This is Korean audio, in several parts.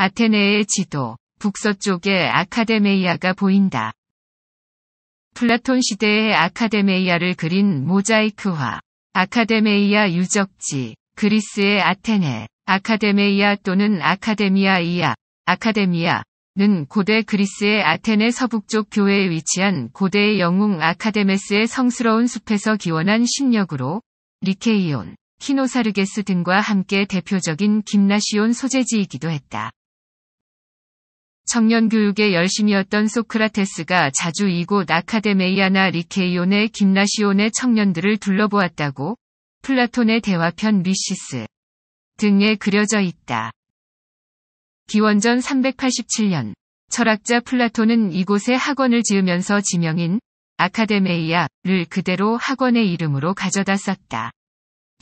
아테네의 지도, 북서쪽에 아카데메이아가 보인다. 플라톤 시대의 아카데메이아를 그린 모자이크화, 아카데메이아 유적지, 그리스의 아테네, 아카데메이아 또는 아카데미아이아, 아카데미아는 고대 그리스의 아테네 서북쪽 교외에 위치한 고대의 영웅 아카데메스의 성스러운 숲에서 기원한 신력으로 리케이온, 키노사르게스 등과 함께 대표적인 김나시온 소재지이기도 했다. 청년 교육에 열심이었던 소크라테스가 자주 이곳 아카데메이아나 리케이온의 김나시온의 청년들을 둘러보았다고 플라톤의 대화편 미시스 등에 그려져 있다. 기원전 387년 철학자 플라톤은 이곳에 학원을 지으면서 지명인 아카데메이아를 그대로 학원의 이름으로 가져다 썼다.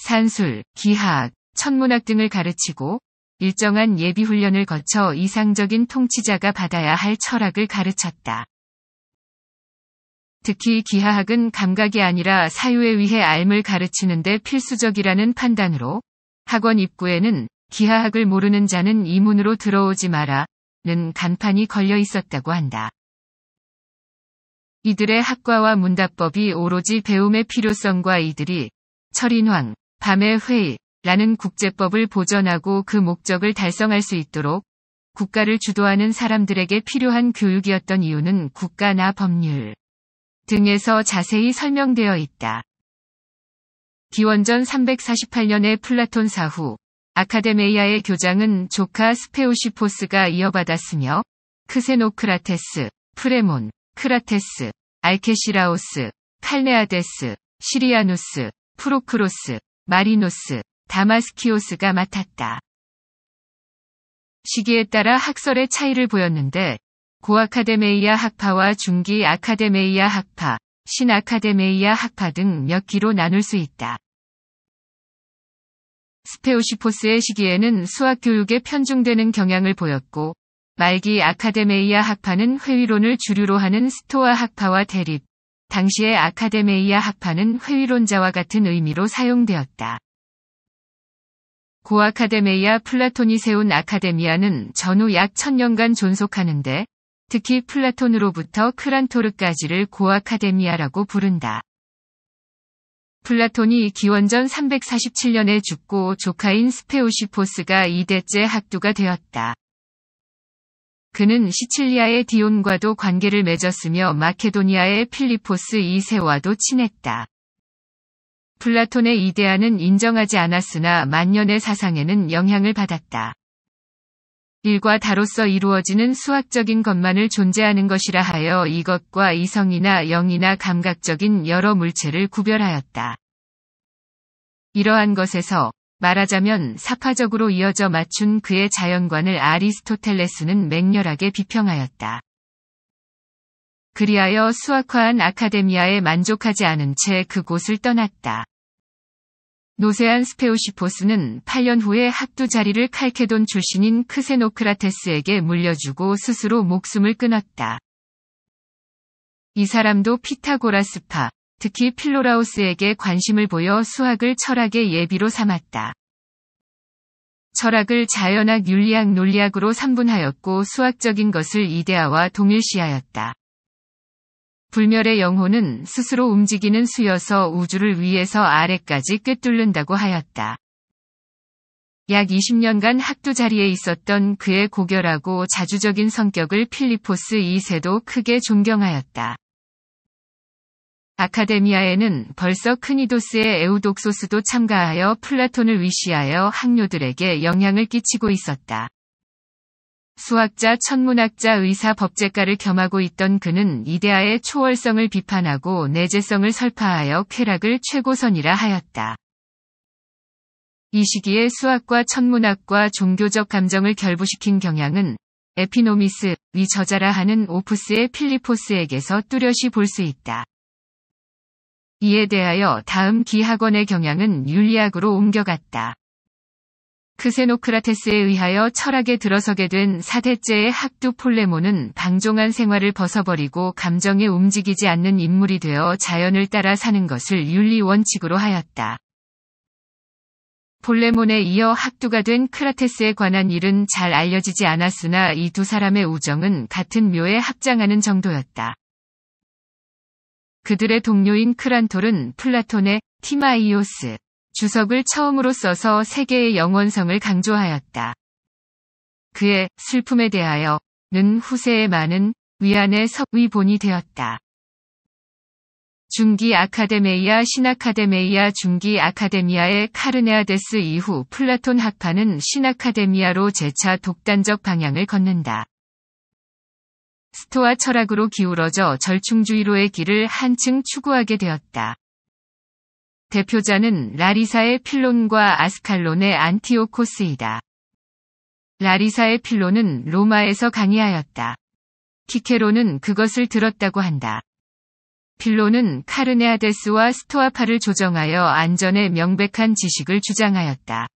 산술, 기하학, 천문학 등을 가르치고 일정한 예비훈련을 거쳐 이상적인 통치자가 받아야 할 철학을 가르쳤다. 특히 기하학은 감각이 아니라 사유에 의해 알을 가르치는데 필수적이라는 판단으로 학원 입구에는 기하학을 모르는 자는 이문으로 들어오지 마라 는 간판이 걸려 있었다고 한다. 이들의 학과와 문답법이 오로지 배움의 필요성과 이들이 철인왕, 밤의 회의, 라는 국제법을 보전하고 그 목적을 달성할 수 있도록 국가를 주도하는 사람들에게 필요한 교육이었던 이유는 국가나 법률 등에서 자세히 설명되어 있다. 기원전 348년의 플라톤 사후 아카데메이아의 교장은 조카 스페우시포스가 이어받았으며 크세노크라테스, 프레몬, 크라테스, 알케시라오스, 칼레아데스 시리아누스, 프로크로스, 마리노스, 다마스키오스가 맡았다. 시기에 따라 학설의 차이를 보였는데 고아카데메이아 학파와 중기 아카데메이아 학파, 신아카데메이아 학파 등 몇 기로 나눌 수 있다. 스페오시포스의 시기에는 수학 교육에 편중되는 경향을 보였고 말기 아카데메이아 학파는 회의론을 주류로 하는 스토아 학파와 대립, 당시의 아카데메이아 학파는 회의론자와 같은 의미로 사용되었다. 고아카데메이아 플라톤이 세운 아카데미아는 전후 약 1000년간 존속하는데 특히 플라톤으로부터 크란토르까지를 고아카데미아라고 부른다. 플라톤이 기원전 347년에 죽고 조카인 스페우시포스가 2대째 학두가 되었다. 그는 시칠리아의 디온과도 관계를 맺었으며 마케도니아의 필리포스 2세와도 친했다. 플라톤의 이데아는 인정하지 않았으나 만년의 사상에는 영향을 받았다. 일과 다로서 이루어지는 수학적인 것만을 존재하는 것이라 하여 이것과 이성이나 영이나 감각적인 여러 물체를 구별하였다. 이러한 것에서 말하자면 사파적으로 이어져 맞춘 그의 자연관을 아리스토텔레스는 맹렬하게 비평하였다. 그리하여 수학화한 아카데미아에 만족하지 않은 채 그곳을 떠났다. 노세안 스페우시포스는 8년 후에 학두 자리를 칼케돈 출신인 크세노크라테스에게 물려주고 스스로 목숨을 끊었다. 이 사람도 피타고라스파, 특히 필로라우스에게 관심을 보여 수학을 철학의 예비로 삼았다. 철학을 자연학 윤리학 논리학으로 삼분하였고 수학적인 것을 이데아와 동일시하였다. 불멸의 영혼은 스스로 움직이는 수여서 우주를 위에서 아래까지 꿰뚫는다고 하였다. 약 20년간 학두 자리에 있었던 그의 고결하고 자주적인 성격을 필리포스 2세도 크게 존경하였다. 아카데미아에는 벌써 크니도스의 에우독소스도 참가하여 플라톤을 위시하여 학료들에게 영향을 끼치고 있었다. 수학자, 천문학자, 의사, 법제가를 겸하고 있던 그는 이데아의 초월성을 비판하고 내재성을 설파하여 쾌락을 최고선이라 하였다. 이 시기에 수학과 천문학과 종교적 감정을 결부시킨 경향은 에피노미스, 위 저자라 하는 오프스의 필리포스에게서 뚜렷이 볼 수 있다. 이에 대하여 다음 기학원의 경향은 윤리학으로 옮겨갔다. 크세노크라테스에 의하여 철학에 들어서게 된 4대째의 학두 폴레몬은 방종한 생활을 벗어버리고 감정에 움직이지 않는 인물이 되어 자연을 따라 사는 것을 윤리 원칙으로 하였다. 폴레몬에 이어 학두가 된 크라테스에 관한 일은 잘 알려지지 않았으나 이 두 사람의 우정은 같은 묘에 합장하는 정도였다. 그들의 동료인 크란톨은 플라톤의 티마이오스, 주석을 처음으로 써서 세계의 영원성을 강조하였다. 그의 슬픔에 대하여 는 후세에 많은 위안의 석위본이 되었다. 중기 아카데메이아 신아카데메이아 중기 아카데미아의 카르네아데스 이후 플라톤 학파는 신아카데미아로 재차 독단적 방향을 걷는다. 스토아 철학으로 기울어져 절충주의로의 길을 한층 추구하게 되었다. 대표자는 라리사의 필론과 아스칼론의 안티오코스이다. 라리사의 필론은 로마에서 강의하였다. 키케로는 그것을 들었다고 한다. 필론은 카르네아데스와 스토아파를 조정하여 안전에 명백한 지식을 주장하였다.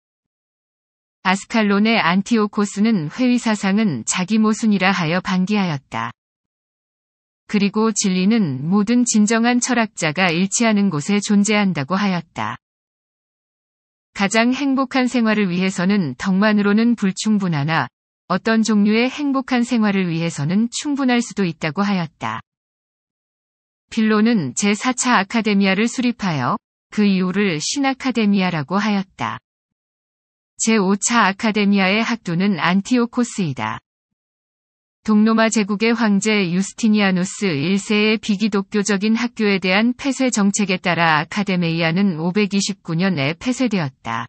아스칼론의 안티오코스는 회의사상은 자기 모순이라 하여 반기하였다. 그리고 진리는 모든 진정한 철학자가 일치하는 곳에 존재한다고 하였다. 가장 행복한 생활을 위해서는 덕만으로는 불충분하나 어떤 종류의 행복한 생활을 위해서는 충분할 수도 있다고 하였다. 필로는 제4차 아카데미아를 수립하여 그 이후를 신아카데미아라고 하였다. 제5차 아카데미아의 학도는 안티오코스이다. 동로마 제국의 황제 유스티니아누스 1세의 비기독교적인 학교에 대한 폐쇄 정책에 따라 아카데메이아는 529년에 폐쇄되었다.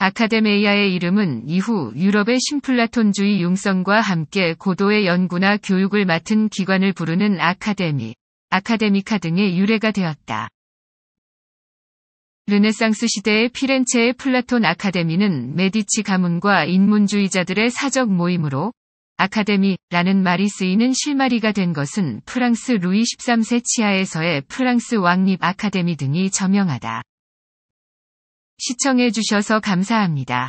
아카데메이아의 이름은 이후 유럽의 심플라톤주의 융성과 함께 고도의 연구나 교육을 맡은 기관을 부르는 아카데미, 아카데미카 등의 유래가 되었다. 르네상스 시대의 피렌체의 플라톤 아카데미는 메디치 가문과 인문주의자들의 사적 모임으로 아카데미라는 말이 쓰이는 실마리가 된 것은 프랑스 루이 13세 치하에서의 프랑스 왕립 아카데미 등이 저명하다. 시청해 주셔서 감사합니다.